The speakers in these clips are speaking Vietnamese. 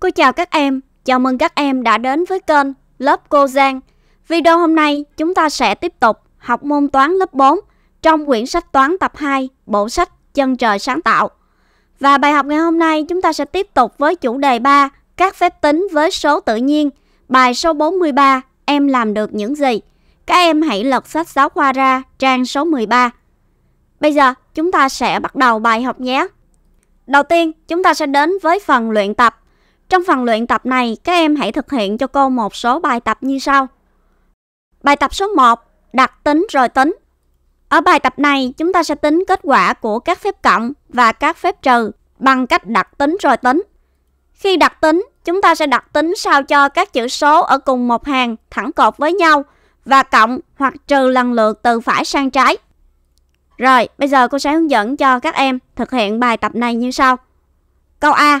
Cô chào các em, chào mừng các em đã đến với kênh Lớp Cô Giang. Video hôm nay chúng ta sẽ tiếp tục học môn toán lớp 4 trong quyển sách toán tập 2 bộ sách Chân trời sáng tạo. Và bài học ngày hôm nay chúng ta sẽ tiếp tục với chủ đề 3 các phép tính với số tự nhiên. Bài số 43 em làm được những gì? Các em hãy lật sách giáo khoa ra trang số 13. Bây giờ chúng ta sẽ bắt đầu bài học nhé. Đầu tiên chúng ta sẽ đến với phần luyện tập trong phần luyện tập này, các em hãy thực hiện cho cô một số bài tập như sau. Bài tập số 1, đặt tính rồi tính. Ở bài tập này, chúng ta sẽ tính kết quả của các phép cộng và các phép trừ bằng cách đặt tính rồi tính. Khi đặt tính, chúng ta sẽ đặt tính sao cho các chữ số ở cùng một hàng thẳng cột với nhau và cộng hoặc trừ lần lượt từ phải sang trái. Rồi, bây giờ cô sẽ hướng dẫn cho các em thực hiện bài tập này như sau. Câu A,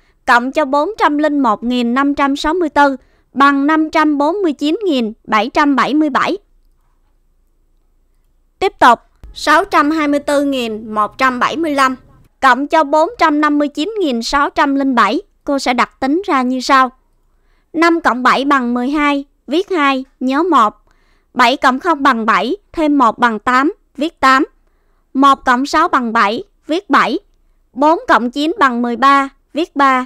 cộng cho 401.564 tấn, bằng 549.777. Tiếp tục, 624.175 cộng cho 459.607, cô sẽ đặt tính ra như sau. 5 cộng 7 bằng 12, viết 2, nhớ 1. 7 cộng 0 bằng 7, thêm 1 bằng 8, viết 8. 1 cộng 6 bằng 7, viết 7. 4 cộng 9 bằng 13, viết 3.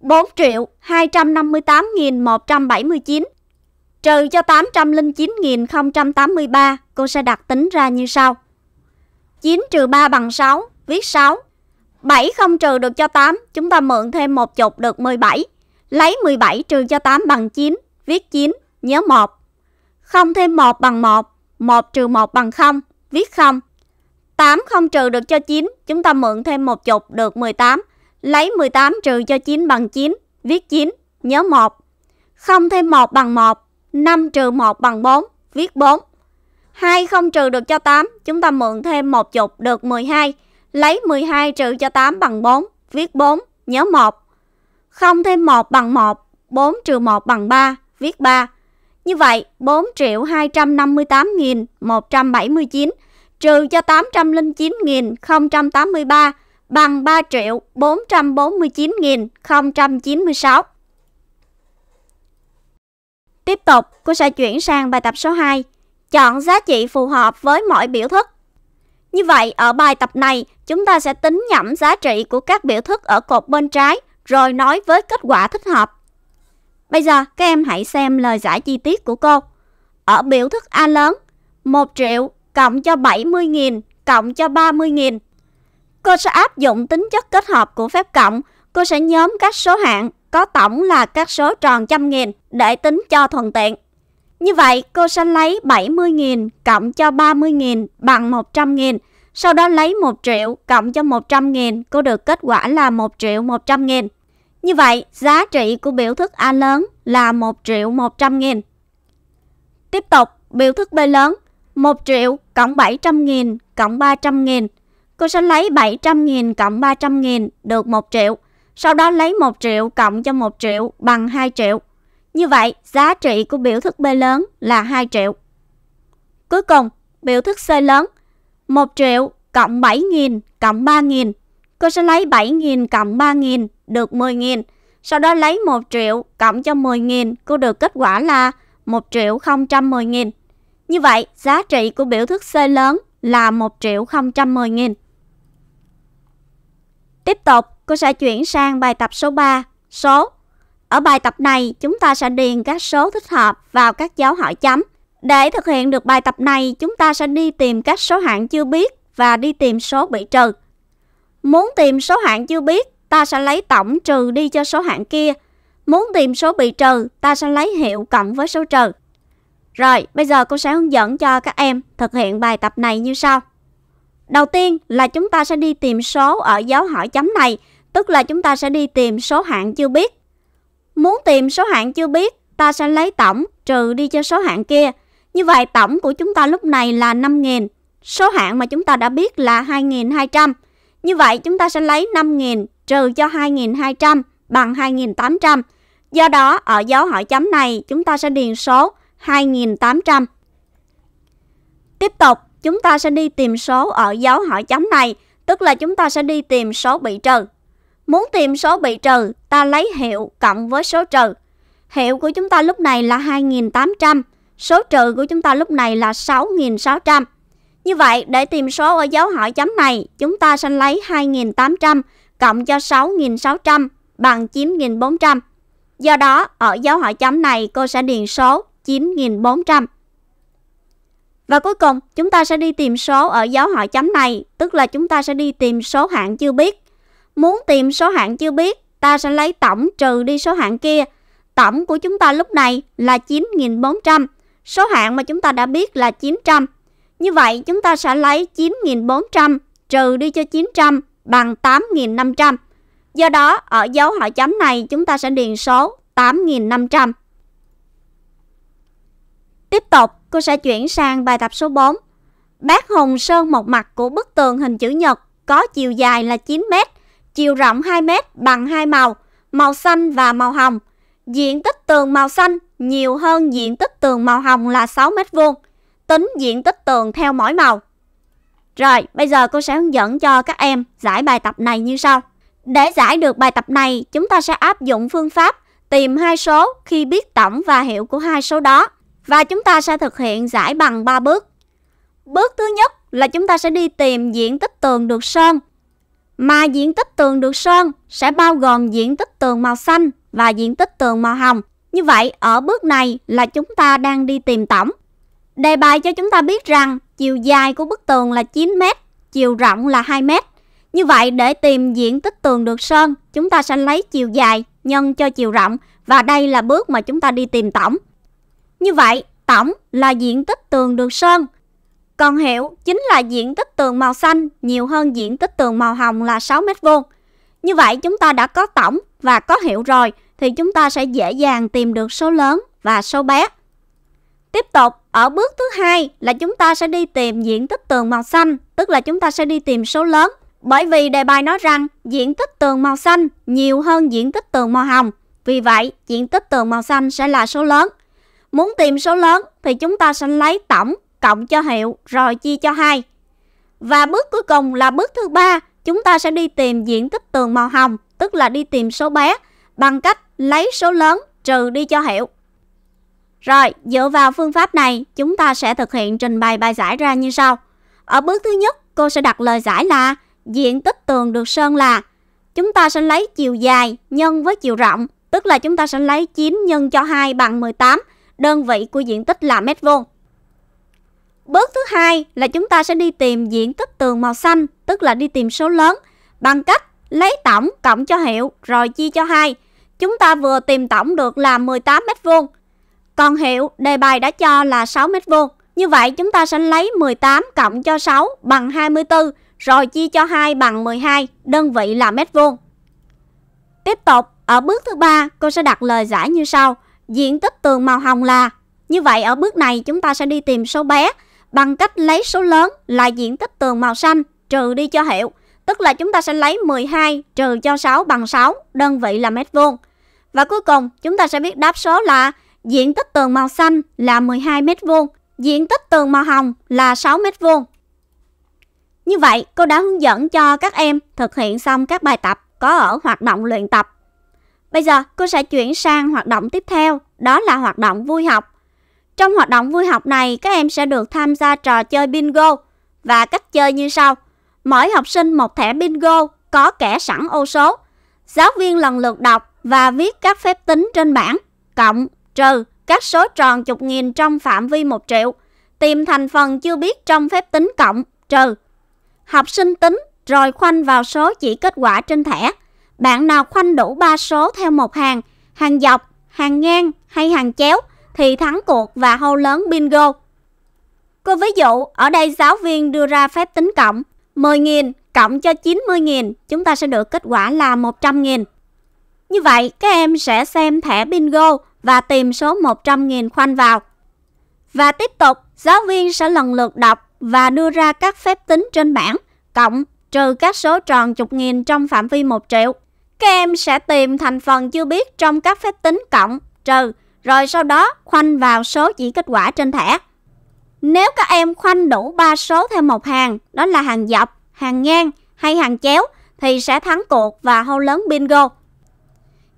4 triệu 258.179 trừ cho 809.083, cô sẽ đặt tính ra như sau. 9 trừ 3 bằng 6, viết 6. 7 không trừ được cho 8, chúng ta mượn thêm một chục được 17. Lấy 17 trừ cho 8 bằng 9, viết 9, nhớ 1. Không thêm 1 bằng 1, 1 trừ 1 bằng 0, viết 0. 8 không trừ được cho 9, chúng ta mượn thêm một chục được 18. Lấy 18 trừ cho 9 bằng 9, viết 9, nhớ 1. không thêm 1 bằng 1, 5 trừ 1 bằng 4, viết 4. 2 không trừ được cho 8, chúng ta mượn thêm một chục được 12. Lấy 12 trừ cho 8 bằng 4, viết 4, nhớ 1. không thêm 1 bằng 1, 4 trừ 1 bằng 3, viết 3. Như vậy, 4 triệu 258.179 trừ cho 809.083 bằng 3 triệu 449.096. Tiếp tục, cô sẽ chuyển sang bài tập số 2, chọn giá trị phù hợp với mọi biểu thức. Như vậy, ở bài tập này, chúng ta sẽ tính nhẩm giá trị của các biểu thức ở cột bên trái, rồi nói với kết quả thích hợp. Bây giờ, các em hãy xem lời giải chi tiết của cô. Ở biểu thức A lớn, 1 triệu cộng cho 70.000 cộng cho 30.000 cô sẽ áp dụng tính chất kết hợp của phép cộng. Cô sẽ nhóm các số hạng có tổng là các số tròn trăm nghìn để tính cho thuận tiện. Như vậy, cô sẽ lấy 70.000 cộng cho 30.000 bằng 100.000. Sau đó lấy 1 triệu cộng cho 100.000, cô được kết quả là 1 triệu 100.000. Như vậy, giá trị của biểu thức A lớn là 1 triệu 100.000. Tiếp tục, biểu thức B lớn 1 triệu cộng 700.000 cộng 300.000 Cô sẽ lấy 700.000 cộng 300.000 được 1 triệu. Sau đó lấy 1 triệu cộng cho 1 triệu bằng 2 triệu. Như vậy, giá trị của biểu thức B lớn là 2 triệu. Cuối cùng, biểu thức C lớn 1 triệu cộng 7.000 cộng 3.000. Cô sẽ lấy 7.000 cộng 3.000 được 10.000. Sau đó lấy 1 triệu cộng cho 10.000. Cô được kết quả là 1 triệu 010.000. Như vậy, giá trị của biểu thức C lớn là 1 triệu 010.000. Tiếp tục, cô sẽ chuyển sang bài tập số 3, số. Ở bài tập này, chúng ta sẽ điền các số thích hợp vào các dấu hỏi chấm. Để thực hiện được bài tập này, chúng ta sẽ đi tìm các số hạng chưa biết và đi tìm số bị trừ. Muốn tìm số hạng chưa biết, ta sẽ lấy tổng trừ đi cho số hạng kia. Muốn tìm số bị trừ, ta sẽ lấy hiệu cộng với số trừ. Rồi, bây giờ cô sẽ hướng dẫn cho các em thực hiện bài tập này như sau. Đầu tiên là chúng ta sẽ đi tìm số ở dấu hỏi chấm này, tức là chúng ta sẽ đi tìm số hạn chưa biết. Muốn tìm số hạn chưa biết, ta sẽ lấy tổng trừ đi cho số hạn kia. Như vậy tổng của chúng ta lúc này là 5.000. Số hạn mà chúng ta đã biết là 2.200. Như vậy chúng ta sẽ lấy 5.000 trừ cho 2.200 bằng 2.800. Do đó ở dấu hỏi chấm này chúng ta sẽ điền số 2.800. Tiếp tục chúng ta sẽ đi tìm số ở dấu hỏi chấm này, tức là chúng ta sẽ đi tìm số bị trừ. Muốn tìm số bị trừ, ta lấy hiệu cộng với số trừ. Hiệu của chúng ta lúc này là 2800, số trừ của chúng ta lúc này là 6600. Như vậy, để tìm số ở dấu hỏi chấm này, chúng ta sẽ lấy 2800 cộng cho 6600 bằng 9400. Do đó, ở dấu hỏi chấm này cô sẽ điền số 9400. Và cuối cùng, chúng ta sẽ đi tìm số ở dấu hỏi chấm này, tức là chúng ta sẽ đi tìm số hạng chưa biết. Muốn tìm số hạng chưa biết, ta sẽ lấy tổng trừ đi số hạng kia. Tổng của chúng ta lúc này là 9.400. Số hạng mà chúng ta đã biết là 900. Như vậy, chúng ta sẽ lấy 9.400 trừ đi cho 900 bằng 8.500. Do đó, ở dấu hỏi chấm này chúng ta sẽ điền số 8.500. Tiếp tục, Cô sẽ chuyển sang bài tập số 4. Bác Hồng sơn một mặt của bức tường hình chữ nhật có chiều dài là 9 m, chiều rộng 2 m bằng hai màu, màu xanh và màu hồng. Diện tích tường màu xanh nhiều hơn diện tích tường màu hồng là 6 m vuông. Tính diện tích tường theo mỗi màu. Rồi, bây giờ cô sẽ hướng dẫn cho các em giải bài tập này như sau. Để giải được bài tập này, chúng ta sẽ áp dụng phương pháp tìm hai số khi biết tổng và hiệu của hai số đó. Và chúng ta sẽ thực hiện giải bằng 3 bước. Bước thứ nhất là chúng ta sẽ đi tìm diện tích tường được sơn. Mà diện tích tường được sơn sẽ bao gồm diện tích tường màu xanh và diện tích tường màu hồng. Như vậy, ở bước này là chúng ta đang đi tìm tổng. Đề bài cho chúng ta biết rằng chiều dài của bức tường là 9m, chiều rộng là 2m. Như vậy, để tìm diện tích tường được sơn, chúng ta sẽ lấy chiều dài nhân cho chiều rộng và đây là bước mà chúng ta đi tìm tổng. Như vậy, tổng là diện tích tường được sơn. Còn hiệu chính là diện tích tường màu xanh nhiều hơn diện tích tường màu hồng là 6 mét vuông. Như vậy chúng ta đã có tổng và có hiệu rồi thì chúng ta sẽ dễ dàng tìm được số lớn và số bé. Tiếp tục, ở bước thứ hai là chúng ta sẽ đi tìm diện tích tường màu xanh, tức là chúng ta sẽ đi tìm số lớn. Bởi vì đề bài nói rằng diện tích tường màu xanh nhiều hơn diện tích tường màu hồng. Vì vậy, diện tích tường màu xanh sẽ là số lớn. Muốn tìm số lớn thì chúng ta sẽ lấy tổng cộng cho hiệu rồi chia cho 2. Và bước cuối cùng là bước thứ ba chúng ta sẽ đi tìm diện tích tường màu hồng, tức là đi tìm số bé bằng cách lấy số lớn trừ đi cho hiệu. Rồi, dựa vào phương pháp này, chúng ta sẽ thực hiện trình bày bài giải ra như sau. Ở bước thứ nhất, cô sẽ đặt lời giải là diện tích tường được sơn là chúng ta sẽ lấy chiều dài nhân với chiều rộng, tức là chúng ta sẽ lấy 9 nhân cho 2 bằng 18 đơn vị của diện tích là mét vuông. Bước thứ hai là chúng ta sẽ đi tìm diện tích tường màu xanh, tức là đi tìm số lớn bằng cách lấy tổng cộng cho hiệu rồi chia cho 2. Chúng ta vừa tìm tổng được là 18 mét vuông. Còn hiệu đề bài đã cho là 6 mét vuông. Như vậy chúng ta sẽ lấy 18 cộng cho 6 bằng 24 rồi chia cho 2 bằng 12, đơn vị là mét vuông. Tiếp tục, ở bước thứ ba, cô sẽ đặt lời giải như sau diện tích tường màu hồng là. Như vậy ở bước này chúng ta sẽ đi tìm số bé bằng cách lấy số lớn là diện tích tường màu xanh trừ đi cho hiệu. Tức là chúng ta sẽ lấy 12 trừ cho 6 bằng 6, đơn vị là mét vuông. Và cuối cùng chúng ta sẽ biết đáp số là diện tích tường màu xanh là 12 mét vuông, diện tích tường màu hồng là 6 mét vuông. Như vậy, cô đã hướng dẫn cho các em thực hiện xong các bài tập có ở hoạt động luyện tập Bây giờ cô sẽ chuyển sang hoạt động tiếp theo, đó là hoạt động vui học. Trong hoạt động vui học này, các em sẽ được tham gia trò chơi bingo và cách chơi như sau. Mỗi học sinh một thẻ bingo có kẻ sẵn ô số. Giáo viên lần lượt đọc và viết các phép tính trên bảng, cộng, trừ các số tròn chục nghìn trong phạm vi 1 triệu, tìm thành phần chưa biết trong phép tính cộng, trừ. Học sinh tính rồi khoanh vào số chỉ kết quả trên thẻ. Bạn nào khoanh đủ 3 số theo một hàng, hàng dọc, hàng ngang hay hàng chéo thì thắng cuộc và hô lớn bingo. Cô ví dụ, ở đây giáo viên đưa ra phép tính cộng 10.000 cộng cho 90.000, chúng ta sẽ được kết quả là 100.000. Như vậy, các em sẽ xem thẻ bingo và tìm số 100.000 khoanh vào. Và tiếp tục, giáo viên sẽ lần lượt đọc và đưa ra các phép tính trên bảng, cộng, trừ các số tròn chục nghìn trong phạm vi 1 triệu. Các em sẽ tìm thành phần chưa biết trong các phép tính cộng, trừ, rồi sau đó khoanh vào số chỉ kết quả trên thẻ. Nếu các em khoanh đủ 3 số theo một hàng, đó là hàng dọc, hàng ngang hay hàng chéo, thì sẽ thắng cuộc và hô lớn bingo.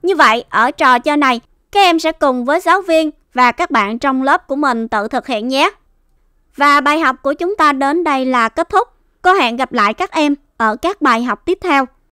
Như vậy, ở trò chơi này, các em sẽ cùng với giáo viên và các bạn trong lớp của mình tự thực hiện nhé. Và bài học của chúng ta đến đây là kết thúc. Cô hẹn gặp lại các em ở các bài học tiếp theo.